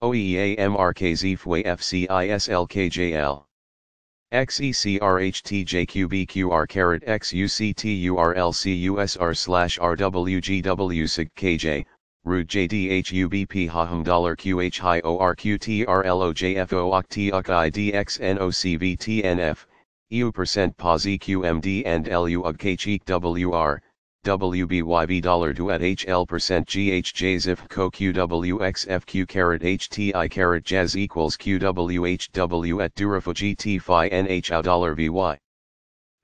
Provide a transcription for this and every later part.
OEAMRKZFWAY XECRHTJQBQR carrot XUCTURLCUSR slash RWGW SIG KJ, root JDHUBP HAHUM dollar QH high ORQTRLOJFO EU percent Pause EQMD and LUUG KCHEEK WR, WBYV dollar to at HL percent GHJs if co QWXFQ carat HTI carat jazz equals QWHW at Durafuji T Phi NHO dollar VY.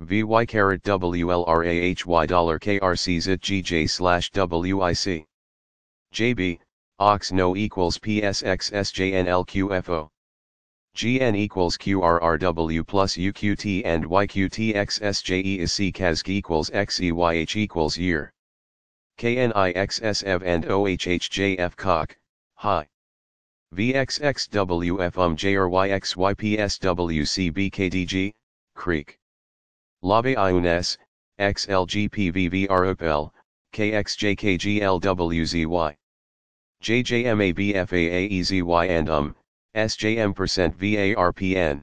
VY carat WLRAHY dollar KRCs at GJ slash WIC. JB, OX no equals SJNLQFO. Gn equals QRRW plus UQT and YQT XSJE is C CASG equals XEYH equals year. KNIXSF and OHHJF cock, high. VXXWFUM JRYXYPSWCBKDG, creek. Lave Iunes, XLGPVVROPL, KXJKGLWZY. JJMABFAAEZY and UM. SJM% percent VARPN.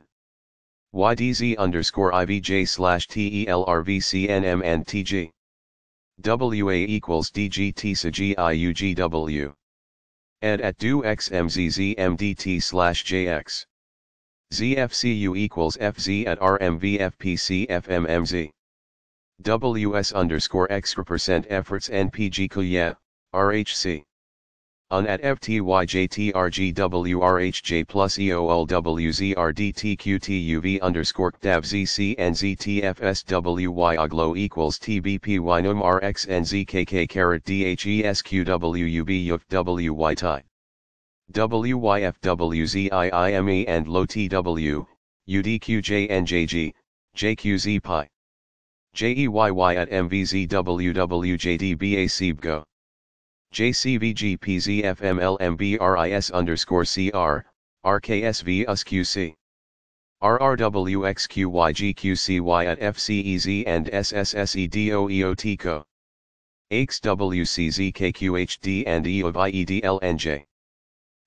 YDZ underscore IVJ slash TELRVCNM and TG. WA equals DGT SAGIUGW. Ed at do XMZZMDT slash JX. ZFCU equals FZ at RMVFPCFMMZ. WS underscore extra percent efforts NPG RHC. Un at FTYJTRGWRHJ plus EOLWZRDTQTUV underscore DAV Z T F S W Y OGLO equals TBPY RXNZKK carrot DHESQWUB YUF WYFWZIIME and low TW, UDQJNJG, JQZPI. JEYY at MVZWWJDBACBGO. JCVGPZFMLMBRIS underscore CR, RKSVUSQC RRWXQYGQCY at FCEZ and SSSEDOEOTCO. AXWCZKQHD and E of IEDLNJ.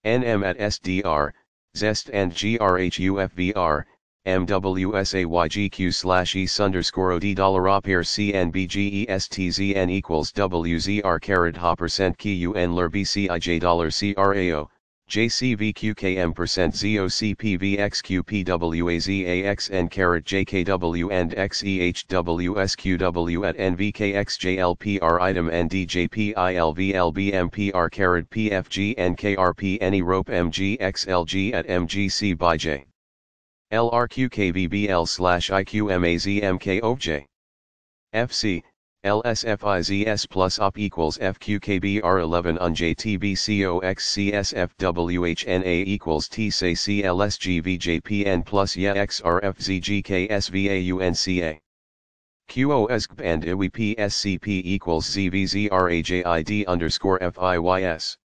NM at SDR, ZEST and GRHUFVR, MWSAYGQ slash ES underscore OD dollar op CNBGESTZN equals WZR carat HA percent QUN LER BCIJ dollar CRAO, JCVQKM percent ZOCPVXQPWAZAXN carat JKW and XEHWSQW at NVKXJLPR item NDJPILVLBMPR carat any rope MGXLG at MGC by J. LRQKVBL slash IQMAZMKOJ. FC, LSFIZS plus op equals FQKBR11 on JTBCOXCSFWHNA equals TSACLSGVJPN plus YAXRFZGKSVAUNCA. and IWPSCP equals ZVZRAJID underscore FIYS.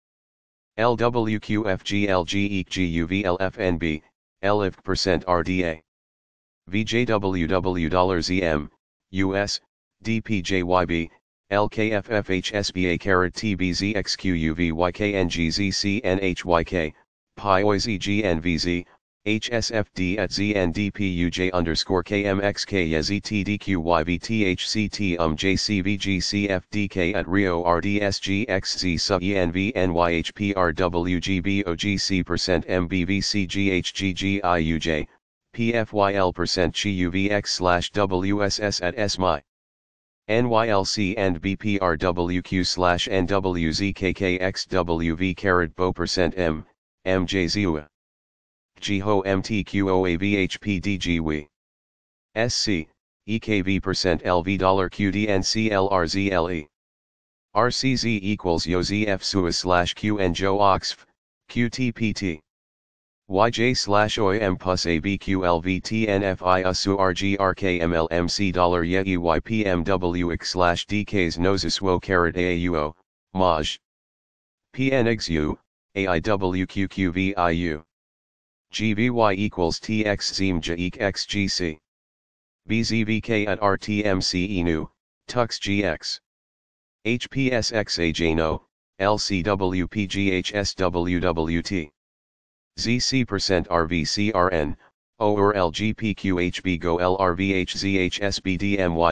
LIF percent RDA. VJWW EM, US, DPJYB, LKFFHSBA carat TBZXQUVYKNGZCNHYK, PIOZGNVZ, HSFD at ZNDPUJ underscore KMXKYZTDQYVTHCT um JCVGCFDK at Rio RDSGXZ sub ENVNYHPRWGBOGC percent MBVCGHGGIUJ, PFYL percent G U V X slash WSS at SMI. NYLC and BPRWQ slash NWZKKXWV carat bo percent M, MJZUA. GHOMTQOAVHPDGWE. SC, EKV percent LV dollar QDNCLRZLE. RCZ equals YOZF SUA slash QNJO OXF, QTPT. YJ slash OIM plus AVQLVTNFI RGRKMLMC dollar YEYPMWX slash DK's NOSUSWO carat AAUO, MAJ. PNXU, AIWQQVIU. GVY equals TXZMJA eq XGC. BZVK at RTMC ENU, TUX GX. LCWPGHSWWT. ZC RVCRN, OR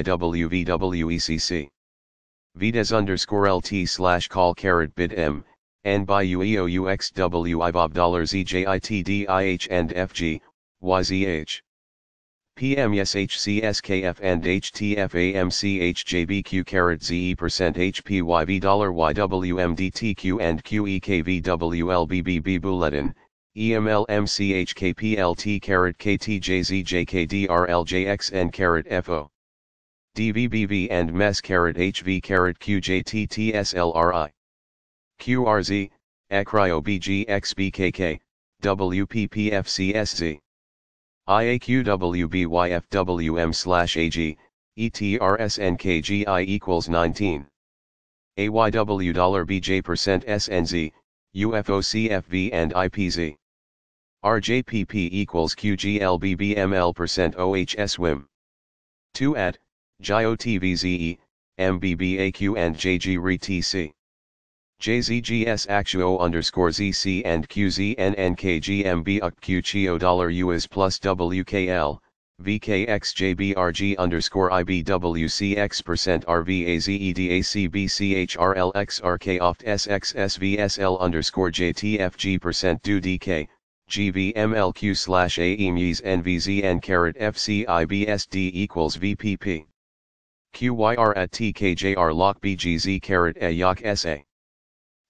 GO VDES underscore LT slash call carrot bid M, and by Bob dollars EJITDIH and F G Y Z H P M S H C S K F and HTFAMCHJBQ carat ZE percent HPYV dollar YWMDTQ and QEKVWLBBB bulletin, EMLMCHKPLT carat KTJZJKDRLJXN carat F O D V B V and MES carat HV carat QJTTSLRI. QRZ, ACRIOBGXBKK, WPPFCSZ. IAQWBYFWM slash AG, ETRSNKGI equals 19. AYW dollar BJ percent SNZ, and IPZ. RJPP equals QGLBBML percent OHSWIM. 2 at, GIOTVZE, MBBAQ and JGRTC. JZGS Actuo underscore ZC and QZNNKGMB UCQCHIO dollar US plus WKL, VKXJBRG underscore IBWCX percent RVAZEDACBCHRLXRK oft SXSVSL underscore JTFG percent do DK, GVMLQ slash AEMES NVZN carat FCIBSD equals VPP. QYR at TKJR lock BGZ carat AYOC SA.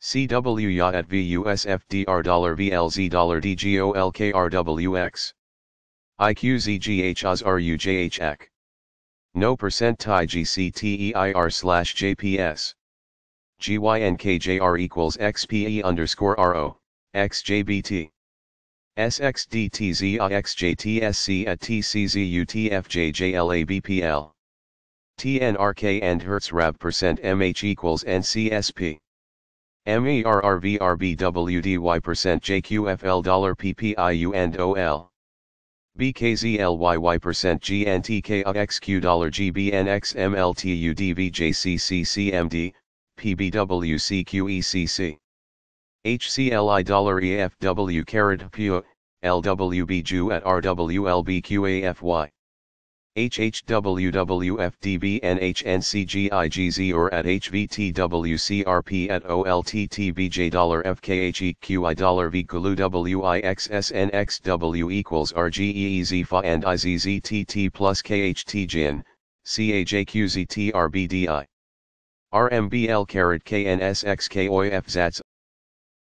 CW YA at VUSFDR $VLZ $DGOLKRWX. IQZGHAS RUJHAC. No percent GCTEIR slash JPS. GYNKJR equals XPE underscore RO, XJBT. SXDTZIXJTSC at TCZUTFJJLABPL. TNRK and Hertzrab percent MH equals NCSP. MERRVRBWDY percent JQFL dollar PPIU and OL BKZLYY percent GNTKXQ dollar GBNXMLTUDVJCCCMD PBWCQECC HCLI dollar EFW carat PU at RWLBQAFY HHWWFDBNHNCGIGZ or at HVTWCRP at OLTTBJ dollar FKHEQI dollar V WIXSNXW equals RGEEZ FA and IZZTT plus KHTJIN, CAJQZTRBDI. RMBL carrot KNSXKOIFZATS